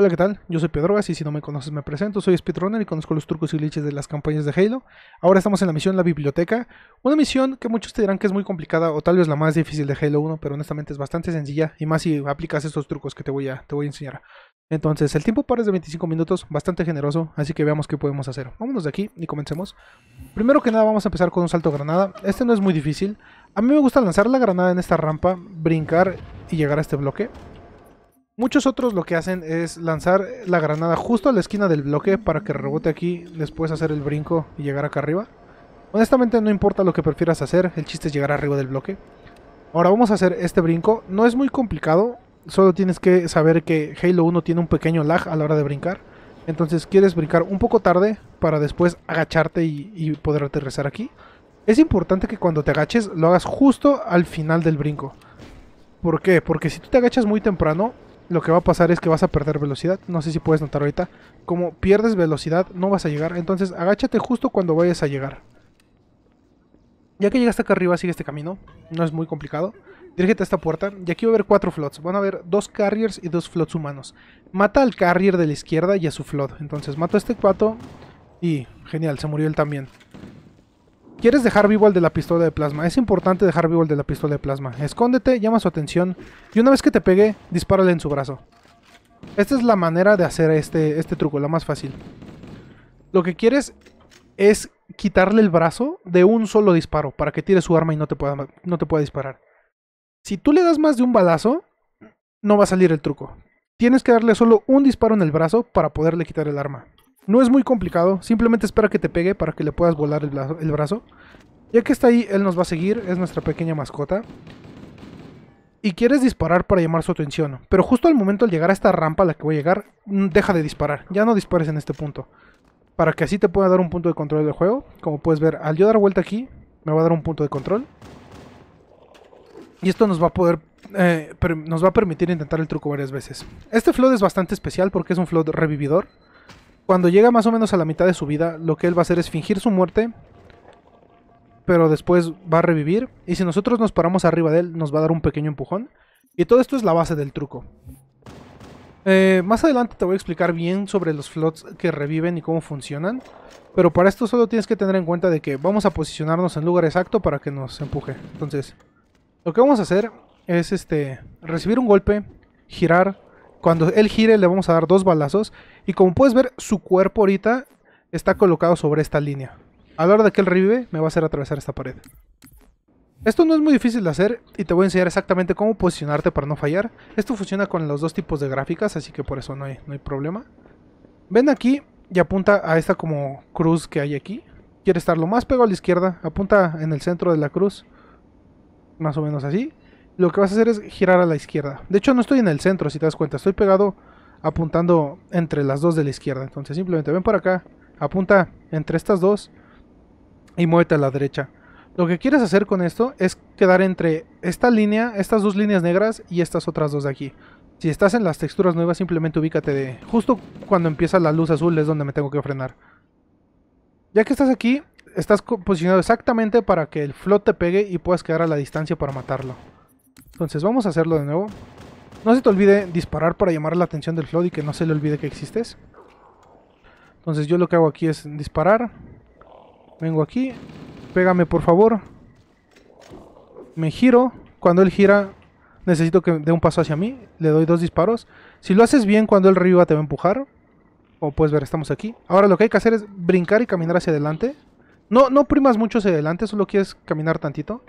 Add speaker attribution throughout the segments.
Speaker 1: Hola, ¿qué tal? Yo soy Pedrogas y si no me conoces me presento, soy speedrunner y conozco los trucos y glitches de las campañas de Halo. Ahora estamos en la misión La Biblioteca, una misión que muchos te dirán que es muy complicada o tal vez la más difícil de Halo 1, pero honestamente es bastante sencilla y más si aplicas estos trucos que te voy a, te voy a enseñar. Entonces, el tiempo para es de 25 minutos, bastante generoso, así que veamos qué podemos hacer. Vámonos de aquí y comencemos. Primero que nada vamos a empezar con un salto granada, este no es muy difícil. A mí me gusta lanzar la granada en esta rampa, brincar y llegar a este bloque. Muchos otros lo que hacen es lanzar la granada justo a la esquina del bloque para que rebote aquí, después hacer el brinco y llegar acá arriba. Honestamente no importa lo que prefieras hacer, el chiste es llegar arriba del bloque. Ahora vamos a hacer este brinco, no es muy complicado, solo tienes que saber que Halo 1 tiene un pequeño lag a la hora de brincar. Entonces quieres brincar un poco tarde para después agacharte y, poder aterrizar aquí. Es importante que cuando te agaches lo hagas justo al final del brinco. ¿Por qué? Porque si tú te agachas muy temprano, lo que va a pasar es que vas a perder velocidad. No sé si puedes notar ahorita. Como pierdes velocidad, no vas a llegar. Entonces agáchate justo cuando vayas a llegar. Ya que llegaste acá arriba, sigue este camino. No es muy complicado. Dirígete a esta puerta. Y aquí va a haber cuatro flots. Van a haber dos carriers y dos flots humanos. Mata al carrier de la izquierda y a su flot. Entonces mato a este cuato. Y genial, se murió él también. Quieres dejar vivo al de la pistola de plasma. Es importante dejar vivo al de la pistola de plasma. Escóndete, llama su atención. Y una vez que te pegue, dispárale en su brazo. Esta es la manera de hacer este, este truco, la más fácil. Lo que quieres es quitarle el brazo de un solo disparo para que tire su arma y no te pueda, no te pueda disparar. Si tú le das más de un balazo, no va a salir el truco. Tienes que darle solo un disparo en el brazo para poderle quitar el arma. No es muy complicado, simplemente espera que te pegue para que le puedas volar el, brazo. Ya que está ahí, él nos va a seguir, es nuestra pequeña mascota. Y quieres disparar para llamar su atención, pero justo al momento al llegar a esta rampa a la que voy a llegar, mm, deja de disparar, ya no dispares en este punto. Para que así te pueda dar un punto de control del juego, como puedes ver, al yo dar vuelta aquí, me va a dar un punto de control. Y esto nos va a poder eh, nos va a permitir intentar el truco varias veces. Este float es bastante especial porque es un float revividor. Cuando llega más o menos a la mitad de su vida, lo que él va a hacer es fingir su muerte, pero después va a revivir, y si nosotros nos paramos arriba de él, nos va a dar un pequeño empujón. Y todo esto es la base del truco. Eh, más adelante te voy a explicar bien sobre los flots que reviven y cómo funcionan, pero para esto solo tienes que tener en cuenta de que vamos a posicionarnos en lugar exacto para que nos empuje. Entonces, lo que vamos a hacer es este recibir un golpe, girar, cuando él gire le vamos a dar dos balazos. Y como puedes ver, su cuerpo ahorita está colocado sobre esta línea. A la hora de que él revive, me va a hacer atravesar esta pared. Esto no es muy difícil de hacer y te voy a enseñar exactamente cómo posicionarte para no fallar. Esto funciona con los dos tipos de gráficas, así que por eso no hay, no hay problema. Ven aquí y apunta a esta como cruz que hay aquí. Quiere estar lo más pegado a la izquierda, apunta en el centro de la cruz. Más o menos así lo que vas a hacer es girar a la izquierda. De hecho, no estoy en el centro, si te das cuenta. Estoy pegado apuntando entre las dos de la izquierda. Entonces simplemente ven por acá, apunta entre estas dos y muévete a la derecha. Lo que quieres hacer con esto es quedar entre esta línea, estas dos líneas negras y estas otras dos de aquí. Si estás en las texturas nuevas, simplemente ubícate de... Justo cuando empieza la luz azul es donde me tengo que frenar. Ya que estás aquí, estás posicionado exactamente para que el flot te pegue y puedas quedar a la distancia para matarlo. Entonces vamos a hacerlo de nuevo. No se te olvide disparar para llamar la atención del Flood y que no se le olvide que existes. Entonces yo lo que hago aquí es disparar. Vengo aquí. Pégame por favor. Me giro. Cuando él gira necesito que dé un paso hacia mí. Le doy dos disparos. Si lo haces bien cuando él arriba te va a empujar. o puedes ver estamos aquí. Ahora lo que hay que hacer es brincar y caminar hacia adelante. No, no primas mucho hacia adelante, solo quieres caminar tantito.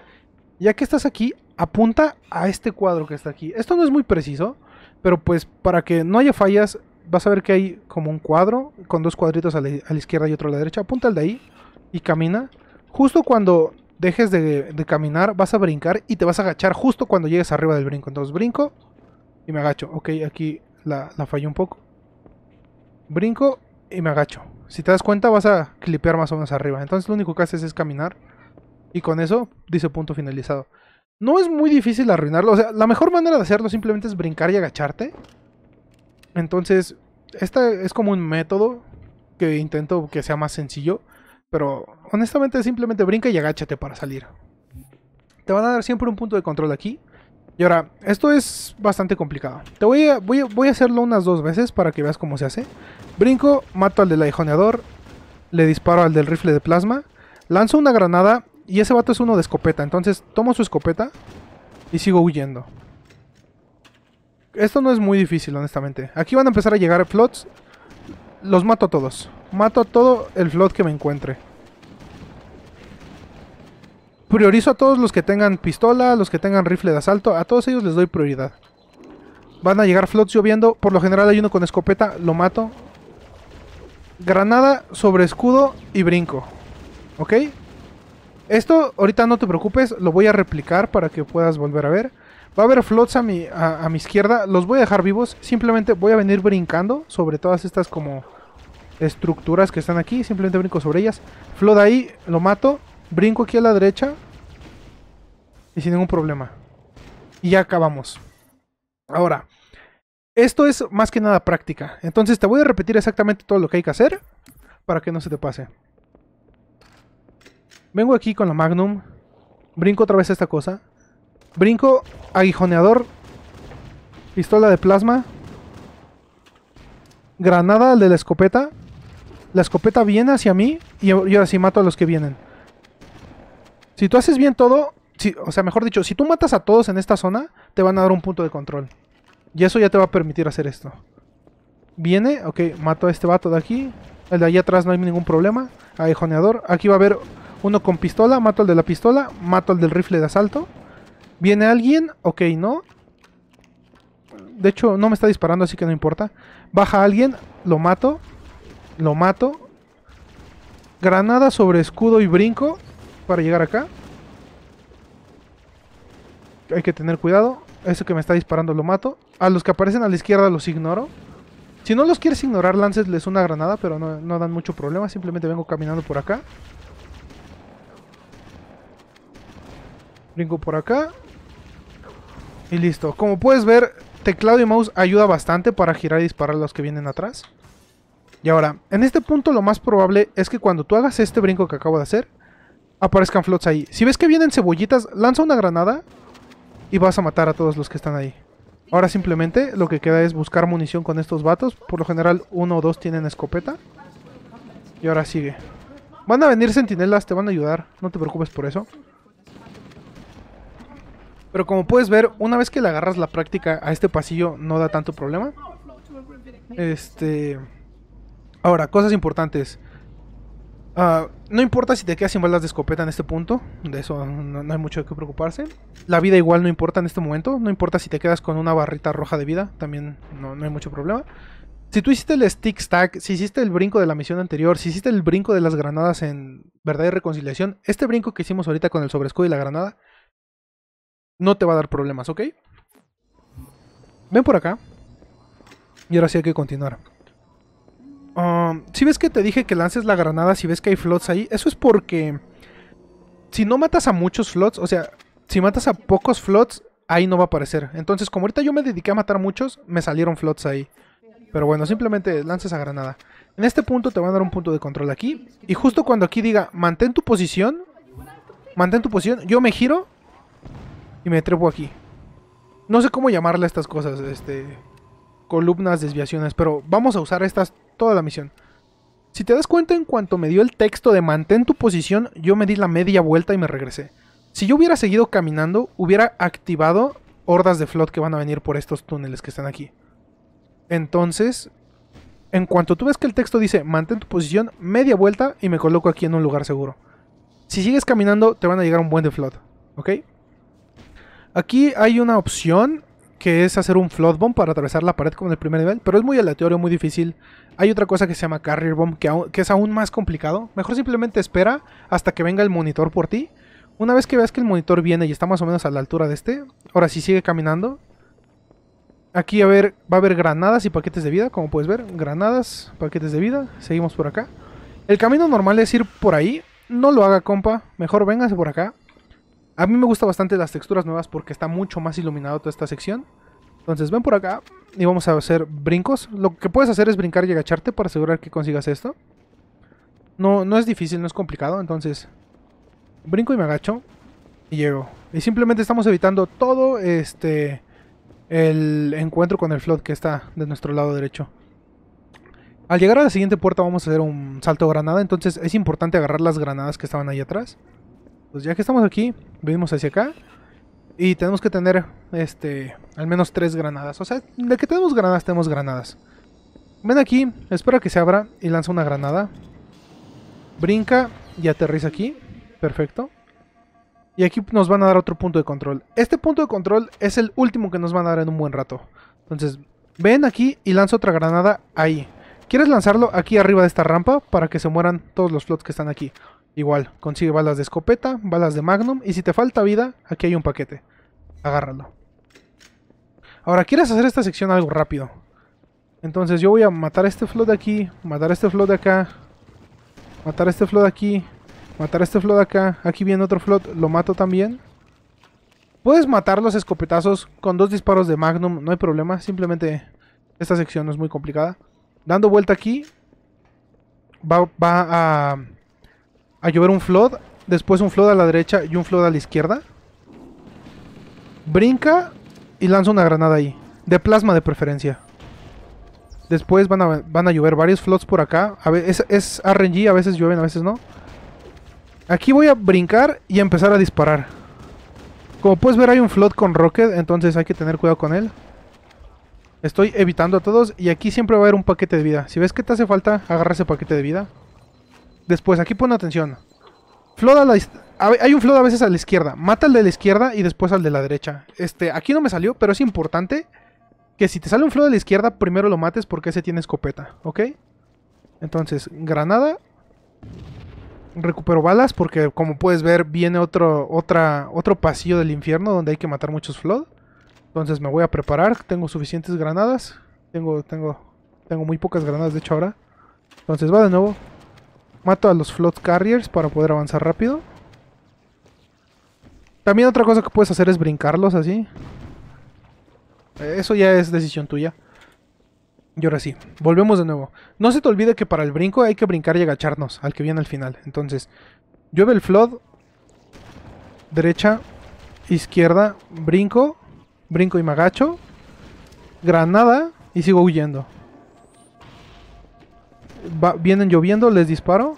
Speaker 1: Ya que estás aquí, apunta a este cuadro que está aquí. Esto no es muy preciso, pero pues para que no haya fallas, vas a ver que hay como un cuadro con dos cuadritos a la, izquierda y otro a la derecha. Apunta al de ahí y camina. Justo cuando dejes de, caminar, vas a brincar y te vas a agachar justo cuando llegues arriba del brinco. Entonces brinco y me agacho. Ok, aquí la, la un poco. Brinco y me agacho. Si te das cuenta vas a clipear más o menos arriba. Entonces lo único que haces es caminar. Y con eso dice punto finalizado. No es muy difícil arruinarlo. O sea, la mejor manera de hacerlo simplemente es brincar y agacharte. Entonces, este es como un método que intento que sea más sencillo. Pero honestamente simplemente brinca y agáchate para salir. Te van a dar siempre un punto de control aquí. Y ahora, esto es bastante complicado. Te voy a, voy a, hacerlo unas dos veces para que veas cómo se hace. Brinco, mato al del aijoneador, le disparo al del rifle de plasma, lanzo una granada y ese vato es uno de escopeta. Entonces tomo su escopeta y sigo huyendo. Esto no es muy difícil, honestamente. Aquí van a empezar a llegar flots. Los mato a todos. Mato a todo el flot que me encuentre. Priorizo a todos los que tengan pistola, los que tengan rifle de asalto. A todos ellos les doy prioridad. Van a llegar flots lloviendo. Por lo general hay uno con escopeta. Lo mato. Granada sobre escudo y brinco. ¿Ok? Esto ahorita no te preocupes, lo voy a replicar para que puedas volver a ver. Va a haber floats a mi, a, mi izquierda, los voy a dejar vivos, simplemente voy a venir brincando sobre todas estas como estructuras que están aquí, simplemente brinco sobre ellas. Float ahí, lo mato, brinco aquí a la derecha y sin ningún problema. Y ya acabamos. Ahora, esto es más que nada práctica, entonces te voy a repetir exactamente todo lo que hay que hacer para que no se te pase. Vengo aquí con la Magnum. Brinco otra vez esta cosa. Brinco, aguijoneador. Pistola de plasma. Granada, el de la escopeta. La escopeta viene hacia mí y, ahora sí mato a los que vienen. Si tú haces bien todo, o sea, mejor dicho, si tú matas a todos en esta zona, te van a dar un punto de control. Y eso ya te va a permitir hacer esto. Viene, ok, mato a este vato de aquí. El de allá atrás no hay ningún problema. Aguijoneador. Aquí va a haber uno con pistola, mato al de la pistola, mato al del rifle de asalto. ¿Viene alguien? Ok, no. De hecho, no me está disparando, así que no importa. Baja alguien, lo mato. Lo mato. Granada sobre escudo y brinco para llegar acá. Hay que tener cuidado. Ese que me está disparando lo mato. A los que aparecen a la izquierda los ignoro. Si no los quieres ignorar, lancesles una granada, pero no dan mucho problema. Simplemente vengo caminando por acá. Brinco por acá. Y listo. Como puedes ver, teclado y mouse ayuda bastante para girar y disparar a los que vienen atrás. Y ahora, en este punto lo más probable es que cuando tú hagas este brinco que acabo de hacer, aparezcan flots ahí. Si ves que vienen cebollitas, lanza una granada y vas a matar a todos los que están ahí. Ahora simplemente lo que queda es buscar munición con estos vatos. Por lo general uno o dos tienen escopeta. Y ahora sigue. Van a venir sentinelas, te van a ayudar. No te preocupes por eso. Pero como puedes ver, una vez que le agarras la práctica a este pasillo, no da tanto problema. Este. Ahora, cosas importantes. Ah, no importa si te quedas sin balas de escopeta en este punto, de eso no, hay mucho de qué preocuparse. La vida igual no importa en este momento, no importa si te quedas con una barrita roja de vida, también no, no hay mucho problema. Si tú hiciste el stick stack, si hiciste el brinco de la misión anterior, si hiciste el brinco de las granadas en verdad y reconciliación, este brinco que hicimos ahorita con el sobrescudo y la granada, no te va a dar problemas, ¿ok? Ven por acá. Y ahora sí hay que continuar. Ah, si ves que te dije que lances la granada, si ves que hay flots ahí, eso es porque... Si no matas a muchos flots, o sea, si matas a pocos flots, ahí no va a aparecer. Entonces, como ahorita yo me dediqué a matar muchos, me salieron flots ahí. Pero bueno, simplemente lances a granada. En este punto te van a dar un punto de control aquí. Y justo cuando aquí diga, mantén tu posición, mantén tu posición, yo me giro y me trepo aquí. No sé cómo llamarle a estas cosas, este... Columnas, desviaciones, pero vamos a usar estas toda la misión. Si te das cuenta, en cuanto me dio el texto de mantén tu posición, yo me di la media vuelta y me regresé. Si yo hubiera seguido caminando, hubiera activado hordas de flot que van a venir por estos túneles que están aquí. Entonces, en cuanto tú ves que el texto dice mantén tu posición, media vuelta y me coloco aquí en un lugar seguro. Si sigues caminando, te van a llegar un buen de flot, ¿ok? Aquí hay una opción que es hacer un flood bomb para atravesar la pared como en el primer nivel, pero es muy aleatorio, muy difícil. Hay otra cosa que se llama carrier bomb que, es aún más complicado. Mejor simplemente espera hasta que venga el monitor por ti. Una vez que veas que el monitor viene y está más o menos a la altura de este, ahora sí sigue caminando. Aquí a ver, va a haber granadas y paquetes de vida, como puedes ver. Granadas, paquetes de vida. Seguimos por acá. El camino normal es ir por ahí. No lo haga, compa. Mejor véngase por acá. A mí me gusta bastante las texturas nuevas porque está mucho más iluminado toda esta sección. Entonces ven por acá y vamos a hacer brincos. Lo que puedes hacer es brincar y agacharte para asegurar que consigas esto. No, no es difícil, no es complicado, entonces brinco y me agacho y llego. Y simplemente estamos evitando todo este el encuentro con el flood que está de nuestro lado derecho. Al llegar a la siguiente puerta vamos a hacer un salto granada, entonces es importante agarrar las granadas que estaban ahí atrás pues ya que estamos aquí, venimos hacia acá. Y tenemos que tener, este, al menos tres granadas. O sea, de que tenemos granadas, tenemos granadas. Ven aquí, espera que se abra y lanza una granada. Brinca y aterriza aquí. Perfecto. Y aquí nos van a dar otro punto de control. Este punto de control es el último que nos van a dar en un buen rato. Entonces, ven aquí y lanza otra granada ahí. ¿Quieres lanzarlo aquí arriba de esta rampa para que se mueran todos los flots que están aquí? Igual, consigue balas de escopeta, balas de magnum. Y si te falta vida, aquí hay un paquete. Agárralo. Ahora, quieres hacer esta sección algo rápido. Entonces yo voy a matar este flot de aquí, matar este flot de acá, matar este flot de aquí, matar este flot de acá. Aquí viene otro flot lo mato también. Puedes matar los escopetazos con dos disparos de Magnum, no hay problema. Simplemente esta sección no es muy complicada. Dando vuelta aquí, va a a llover un flood, después un flood a la derecha y un flood a la izquierda. Brinca y lanza una granada ahí. De plasma de preferencia. Después van a, llover varios floods por acá. es, RNG, a veces llueven, a veces no. Aquí voy a brincar y empezar a disparar. Como puedes ver hay un flood con rocket, entonces hay que tener cuidado con él. Estoy evitando a todos y aquí siempre va a haber un paquete de vida. Si ves que te hace falta, agarra ese paquete de vida. Después, aquí pon atención. hay un flood a veces a la izquierda. Mata al de la izquierda y después al de la derecha. Este, aquí no me salió, pero es importante que si te sale un flood a la izquierda, primero lo mates porque ese tiene escopeta, ¿ok? Entonces, granada. Recupero balas porque como puedes ver viene otro, otro pasillo del infierno donde hay que matar muchos flood. Entonces me voy a preparar, tengo suficientes granadas. Tengo, tengo, tengo muy pocas granadas de hecho ahora. Entonces va de nuevo, Mato a los Flood carriers para poder avanzar rápido. También otra cosa que puedes hacer es brincarlos así. Eso ya es decisión tuya. Y ahora sí, volvemos de nuevo. No se te olvide que para el brinco hay que brincar y agacharnos al que viene al final. Entonces, llueve el flood. Derecha, izquierda, brinco, brinco y me agacho. Granada y sigo huyendo vienen lloviendo, les disparo.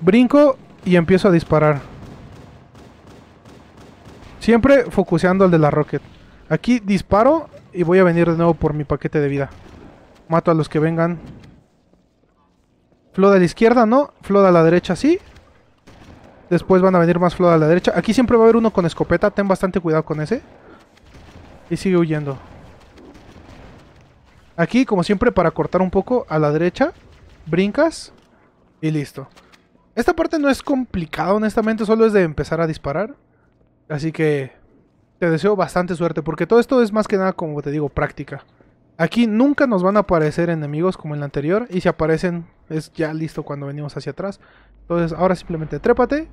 Speaker 1: Brinco y empiezo a disparar. Siempre focuseando al de la rocket. Aquí disparo y voy a venir de nuevo por mi paquete de vida. Mato a los que vengan. flota a la izquierda, no. flota a la derecha, sí. Después van a venir más flota a la derecha. Aquí siempre va a haber uno con escopeta. Ten bastante cuidado con ese. Y sigue huyendo. Aquí, como siempre, para cortar un poco, a la derecha, brincas y listo. Esta parte no es complicada, honestamente, solo es de empezar a disparar. Así que te deseo bastante suerte, porque todo esto es más que nada, como te digo, práctica. Aquí nunca nos van a aparecer enemigos como en la anterior, y si aparecen es ya listo cuando venimos hacia atrás. Entonces ahora simplemente trépate,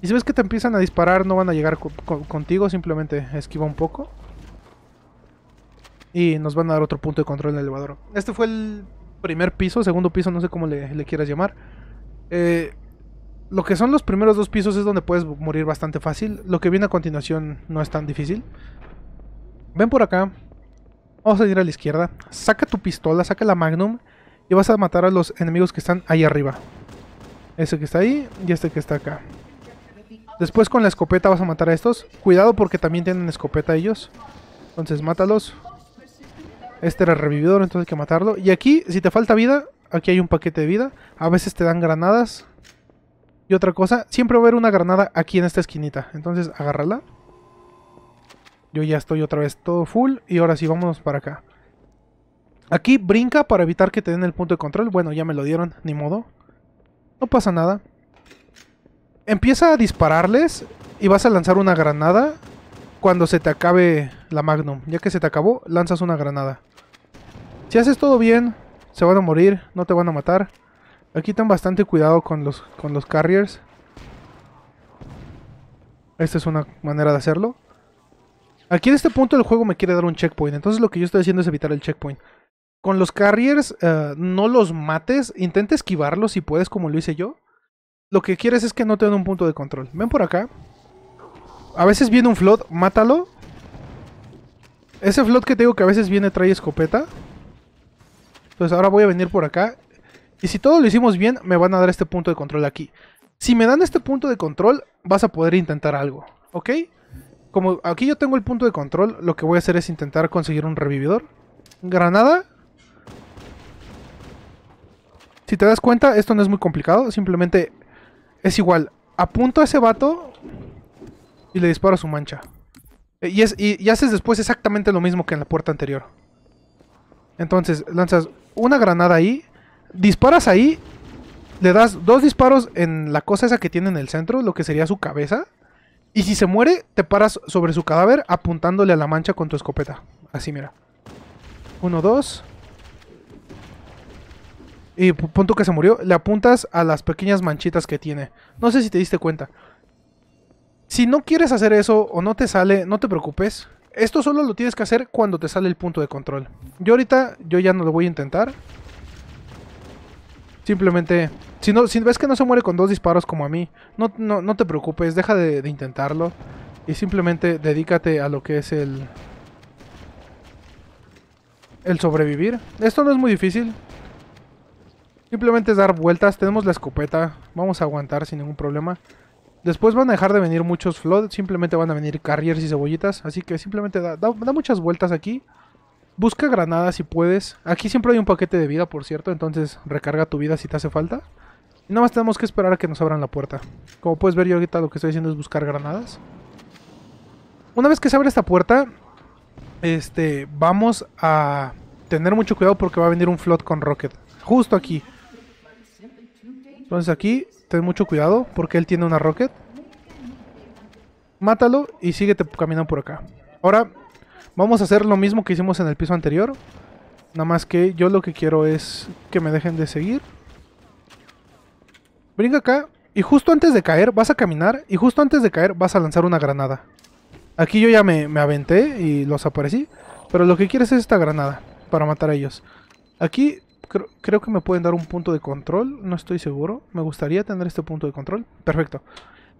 Speaker 1: y si ves que te empiezan a disparar no van a llegar contigo, simplemente esquiva un poco. Y nos van a dar otro punto de control en el elevador. Este fue el primer piso, segundo piso, no sé cómo le, quieras llamar. Eh, lo que son los primeros dos pisos es donde puedes morir bastante fácil. Lo que viene a continuación no es tan difícil. Ven por acá. Vamos a ir a la izquierda. Saca tu pistola, saca la Magnum. Y vas a matar a los enemigos que están ahí arriba. Ese que está ahí y este que está acá. Después con la escopeta vas a matar a estos. Cuidado porque también tienen escopeta ellos. Entonces mátalos. Este era revividor, entonces hay que matarlo. Y aquí, si te falta vida, aquí hay un paquete de vida. A veces te dan granadas. Y otra cosa, siempre va a haber una granada aquí en esta esquinita. Entonces, agárrala. Yo ya estoy otra vez todo full. Y ahora sí, vámonos para acá. Aquí brinca para evitar que te den el punto de control. Bueno, ya me lo dieron, ni modo. No pasa nada. Empieza a dispararles y vas a lanzar una granada cuando se te acabe la Magnum. Ya que se te acabó, lanzas una granada. Si haces todo bien, se van a morir, no te van a matar. Aquí ten bastante cuidado con los, con los carriers. Esta es una manera de hacerlo. Aquí en este punto el juego me quiere dar un checkpoint. Entonces lo que yo estoy haciendo es evitar el checkpoint. Con los carriers eh, no los mates. Intenta esquivarlos si puedes como lo hice yo. Lo que quieres es que no te den un punto de control. Ven por acá. A veces viene un float, Mátalo. Ese float que te digo que a veces viene trae escopeta. Entonces pues ahora voy a venir por acá. Y si todo lo hicimos bien, me van a dar este punto de control aquí. Si me dan este punto de control, vas a poder intentar algo, ¿ok? Como aquí yo tengo el punto de control, lo que voy a hacer es intentar conseguir un revividor. Granada. Si te das cuenta, esto no es muy complicado. Simplemente es igual. Apunto a ese vato y le disparo su mancha. Eh, y haces después exactamente lo mismo que en la puerta anterior. Entonces, lanzas una granada ahí, disparas ahí, le das dos disparos en la cosa esa que tiene en el centro, lo que sería su cabeza. Y si se muere, te paras sobre su cadáver apuntándole a la mancha con tu escopeta. Así, mira. Uno, dos. Y punto que se murió, le apuntas a las pequeñas manchitas que tiene. No sé si te diste cuenta. Si no quieres hacer eso o no te sale, no te preocupes. Esto solo lo tienes que hacer cuando te sale el punto de control. Yo ahorita, yo ya no lo voy a intentar. Simplemente, si, no, si ves que no se muere con dos disparos como a mí, no, te preocupes, deja de, de intentarlo. Y simplemente dedícate a lo que es el, el sobrevivir. Esto no es muy difícil. Simplemente es dar vueltas. Tenemos la escopeta. Vamos a aguantar sin ningún problema. Después van a dejar de venir muchos Flood, simplemente van a venir Carriers y Cebollitas. Así que simplemente da, muchas vueltas aquí. Busca granadas si puedes. Aquí siempre hay un paquete de vida, por cierto, entonces recarga tu vida si te hace falta. Y nada más tenemos que esperar a que nos abran la puerta. Como puedes ver yo ahorita lo que estoy haciendo es buscar granadas. Una vez que se abre esta puerta, este, vamos a tener mucho cuidado porque va a venir un Flood con Rocket. Justo aquí. Entonces aquí ten mucho cuidado porque él tiene una rocket. Mátalo y síguete caminando por acá. Ahora, vamos a hacer lo mismo que hicimos en el piso anterior. Nada más que yo lo que quiero es que me dejen de seguir. Brinca acá y justo antes de caer vas a caminar y justo antes de caer vas a lanzar una granada. Aquí yo ya me, me aventé y los aparecí. Pero lo que quieres es esta granada para matar a ellos. Aquí Creo, que me pueden dar un punto de control, no estoy seguro. Me gustaría tener este punto de control. Perfecto.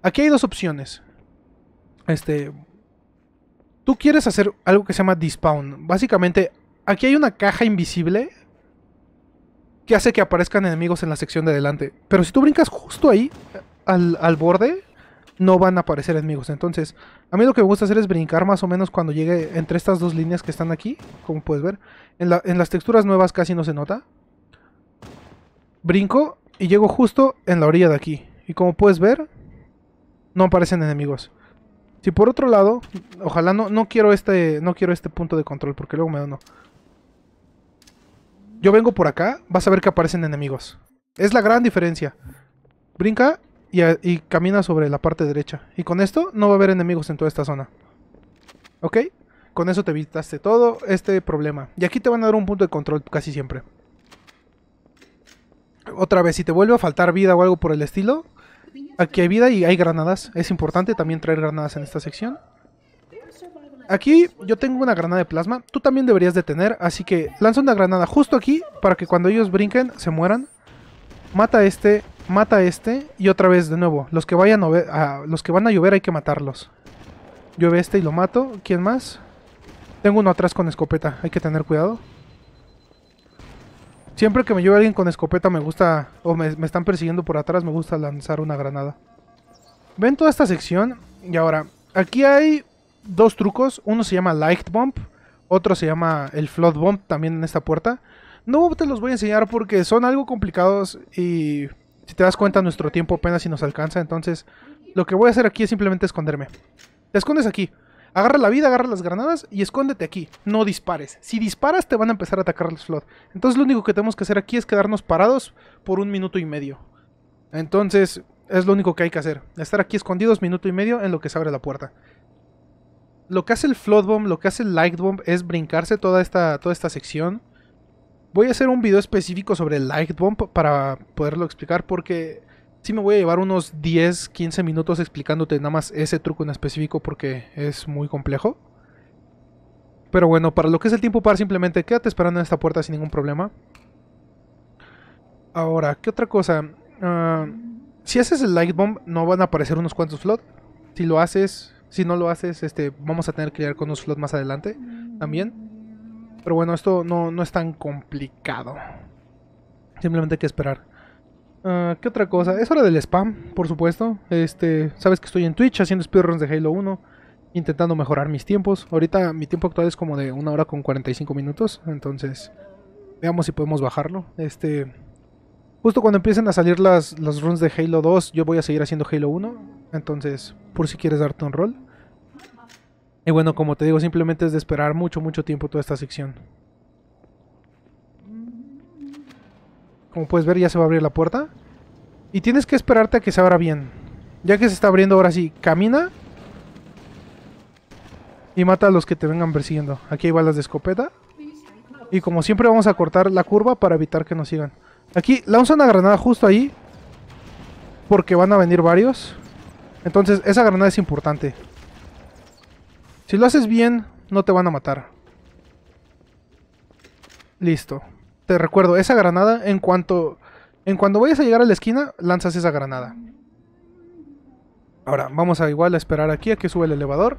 Speaker 1: Aquí hay dos opciones. Este... Tú quieres hacer algo que se llama despawn. Básicamente, aquí hay una caja invisible que hace que aparezcan enemigos en la sección de adelante. Pero si tú brincas justo ahí, al, borde, no van a aparecer enemigos. Entonces, a mí lo que me gusta hacer es brincar más o menos cuando llegue entre estas dos líneas que están aquí, como puedes ver. en las texturas nuevas casi no se nota, Brinco y llego justo en la orilla de aquí. Y como puedes ver, no aparecen enemigos. Si por otro lado, ojalá no, no quiero este no quiero este punto de control porque luego me da uno. Yo vengo por acá, vas a ver que aparecen enemigos. Es la gran diferencia. Brinca y, y, camina sobre la parte derecha. Y con esto no va a haber enemigos en toda esta zona. ¿Ok? Con eso te evitaste todo este problema. Y aquí te van a dar un punto de control casi siempre otra vez, si te vuelve a faltar vida o algo por el estilo, aquí hay vida y hay granadas. Es importante también traer granadas en esta sección. Aquí yo tengo una granada de plasma, tú también deberías de tener, así que lanza una granada justo aquí para que cuando ellos brinquen se mueran. Mata a este, mata a este y otra vez de nuevo, los que vayan a, los que van a llover hay que matarlos. Llueve este y lo mato, ¿quién más? Tengo uno atrás con escopeta, hay que tener cuidado. Siempre que me lleve alguien con escopeta me gusta, o me, están persiguiendo por atrás, me gusta lanzar una granada. Ven toda esta sección y ahora, aquí hay dos trucos. Uno se llama Light Bomb, otro se llama el Flood Bomb también en esta puerta. No te los voy a enseñar porque son algo complicados y si te das cuenta nuestro tiempo apenas si nos alcanza. Entonces lo que voy a hacer aquí es simplemente esconderme. Te escondes aquí. Agarra la vida, agarra las granadas y escóndete aquí. No dispares. Si disparas te van a empezar a atacar los Flood. Entonces lo único que tenemos que hacer aquí es quedarnos parados por un minuto y medio. Entonces es lo único que hay que hacer. Estar aquí escondidos minuto y medio en lo que se abre la puerta. Lo que hace el Flood Bomb, lo que hace el Light Bomb es brincarse toda esta, toda esta sección. Voy a hacer un video específico sobre el Light Bomb para poderlo explicar porque sí me voy a llevar unos 10, 15 minutos explicándote nada más ese truco en específico porque es muy complejo. Pero bueno, para lo que es el tiempo par, simplemente quédate esperando en esta puerta sin ningún problema. Ahora, ¿qué otra cosa? Ah, si haces el light bomb, no van a aparecer unos cuantos flots. Si lo haces, si no lo haces, este, vamos a tener que lidiar con unos flots más adelante también. Pero bueno, esto no es tan complicado. Simplemente hay que esperar. Ah, ¿Qué otra cosa? Es hora del spam, por supuesto. Este, sabes que estoy en Twitch haciendo speedruns de Halo 1, intentando mejorar mis tiempos. Ahorita mi tiempo actual es como de una hora con 45 minutos, entonces veamos si podemos bajarlo. Este, justo cuando empiecen a salir las, las runs de Halo 2, yo voy a seguir haciendo Halo 1, entonces por si quieres darte un rol. Y bueno, como te digo, simplemente es de esperar mucho, mucho tiempo toda esta sección. Como puedes ver, ya se va a abrir la puerta. Y tienes que esperarte a que se abra bien. Ya que se está abriendo ahora sí, camina. Y mata a los que te vengan persiguiendo. Aquí hay balas de escopeta. Y como siempre vamos a cortar la curva para evitar que nos sigan. Aquí lanza una granada justo ahí. Porque van a venir varios. Entonces esa granada es importante. Si lo haces bien, no te van a matar. Listo te recuerdo, esa granada, en cuanto. En cuando vayas a llegar a la esquina, lanzas esa granada. Ahora, vamos a igual a esperar aquí a que sube el elevador.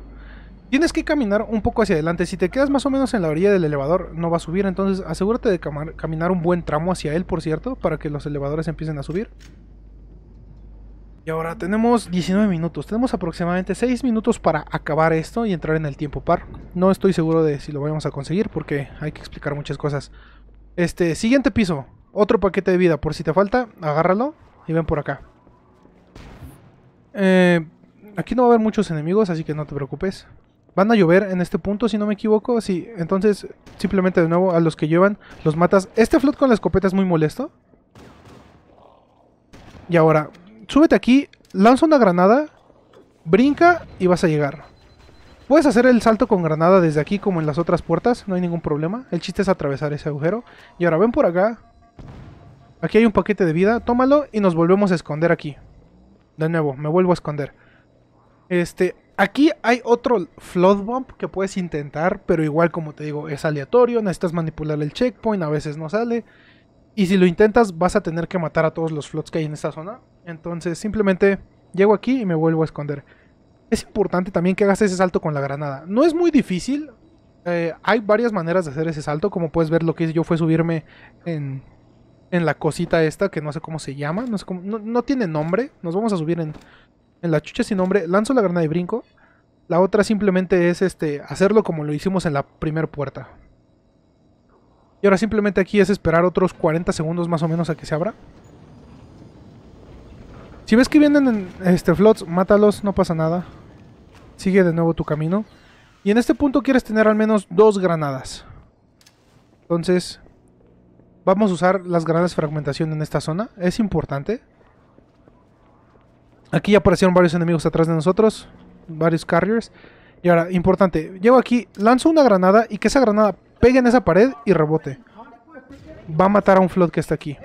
Speaker 1: Tienes que caminar un poco hacia adelante. Si te quedas más o menos en la orilla del elevador, no va a subir. Entonces, asegúrate de caminar un buen tramo hacia él, por cierto, para que los elevadores empiecen a subir. Y ahora tenemos 19 minutos. Tenemos aproximadamente 6 minutos para acabar esto y entrar en el tiempo par. No estoy seguro de si lo vamos a conseguir porque hay que explicar muchas cosas. Este, siguiente piso. Otro paquete de vida. Por si te falta, agárralo y ven por acá. Eh, aquí no va a haber muchos enemigos, así que no te preocupes. Van a llover en este punto, si no me equivoco. Sí, entonces simplemente de nuevo a los que llevan los matas. Este flot con la escopeta es muy molesto. Y ahora, súbete aquí, lanza una granada, brinca y vas a llegar. Puedes hacer el salto con granada desde aquí como en las otras puertas, no hay ningún problema. El chiste es atravesar ese agujero. Y ahora ven por acá. Aquí hay un paquete de vida, tómalo y nos volvemos a esconder aquí. De nuevo, me vuelvo a esconder. Este, aquí hay otro flood que puedes intentar, pero igual como te digo, es aleatorio, necesitas manipular el checkpoint, a veces no sale. Y si lo intentas vas a tener que matar a todos los Floods que hay en esta zona. Entonces simplemente llego aquí y me vuelvo a esconder es importante también que hagas ese salto con la granada. No es muy difícil. Eh, hay varias maneras de hacer ese salto. Como puedes ver, lo que hice yo fue subirme en, la cosita esta, que no sé cómo se llama. No, tiene nombre. Nos vamos a subir en, la chucha sin nombre. Lanzo la granada y brinco. La otra simplemente es este, hacerlo como lo hicimos en la primera puerta. Y ahora simplemente aquí es esperar otros 40 segundos más o menos a que se abra. Si ves que vienen en este flots, mátalos, no pasa nada. Sigue de nuevo tu camino. Y en este punto quieres tener al menos dos granadas. Entonces, vamos a usar las granadas fragmentación en esta zona. Es importante. Aquí ya aparecieron varios enemigos atrás de nosotros. Varios carriers. Y ahora, importante. llego aquí, lanzo una granada y que esa granada pegue en esa pared y rebote. Va a matar a un flood que está aquí.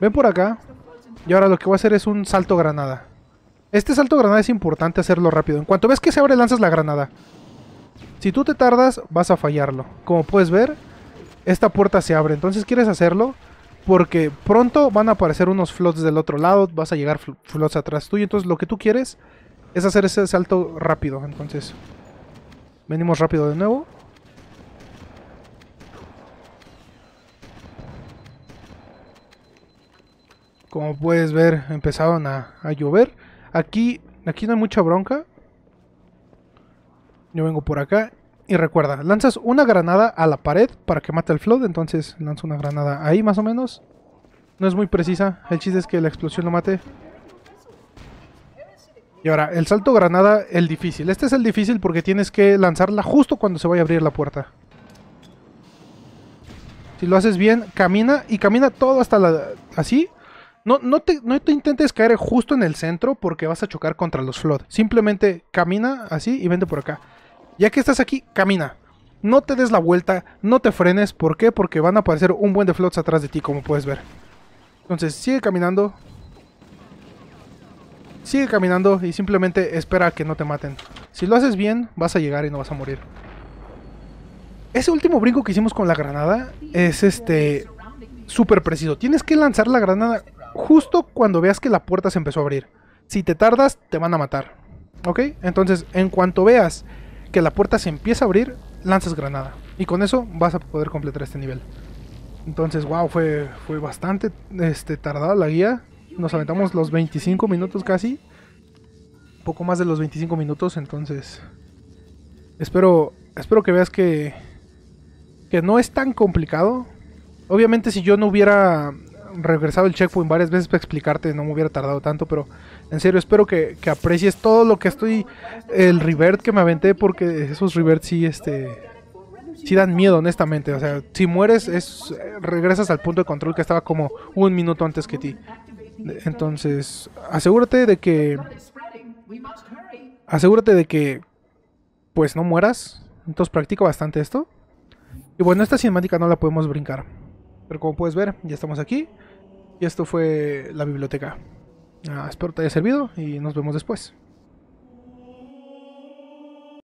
Speaker 1: Ven por acá. Y ahora lo que voy a hacer es un salto granada. Este salto granada es importante hacerlo rápido. En cuanto ves que se abre, lanzas la granada. Si tú te tardas, vas a fallarlo. Como puedes ver, esta puerta se abre. Entonces quieres hacerlo porque pronto van a aparecer unos flots del otro lado. Vas a llegar flots atrás tuyo. Entonces lo que tú quieres es hacer ese salto rápido. Entonces, venimos rápido de nuevo. Como puedes ver, empezaron a, a llover. Aquí, aquí no hay mucha bronca. Yo vengo por acá. Y recuerda, lanzas una granada a la pared para que mate el flood. Entonces lanzo una granada ahí más o menos. No es muy precisa. El chiste es que la explosión lo mate. Y ahora, el salto granada, el difícil. Este es el difícil porque tienes que lanzarla justo cuando se vaya a abrir la puerta. Si lo haces bien, camina y camina todo hasta la... así no, no, te, intentes caer justo en el centro porque vas a chocar contra los Flood. Simplemente camina así y vente por acá. Ya que estás aquí, camina. No te des la vuelta, no te frenes. ¿Por qué? Porque van a aparecer un buen de flots atrás de ti, como puedes ver. Entonces, sigue caminando. Sigue caminando y simplemente espera a que no te maten. Si lo haces bien, vas a llegar y no vas a morir. Ese último brinco que hicimos con la granada es este súper preciso. Tienes que lanzar la granada justo cuando veas que la puerta se empezó a abrir. Si te tardas, te van a matar. ¿Ok? Entonces, en cuanto veas que la puerta se empieza a abrir, lanzas granada. Y con eso vas a poder completar este nivel. Entonces, wow, fue, fue bastante este, tardada la guía. Nos aventamos los 25 minutos casi. Poco más de los 25 minutos, entonces... Espero, espero que veas que, que no es tan complicado. Obviamente si yo no hubiera regresado el checkpoint varias veces para explicarte, no me hubiera tardado tanto, pero en serio espero que, aprecies todo lo que estoy, el revert que me aventé, porque esos reverts sí, este, sí dan miedo, honestamente. O sea, si mueres, es, regresas al punto de control que estaba como un minuto antes que ti. Entonces, asegúrate de que... Asegúrate de que, pues, no mueras. Entonces, practico bastante esto. Y bueno, esta cinemática no la podemos brincar. Pero como puedes ver, ya estamos aquí. Y esto fue la biblioteca. Ah, espero te haya servido y nos vemos después.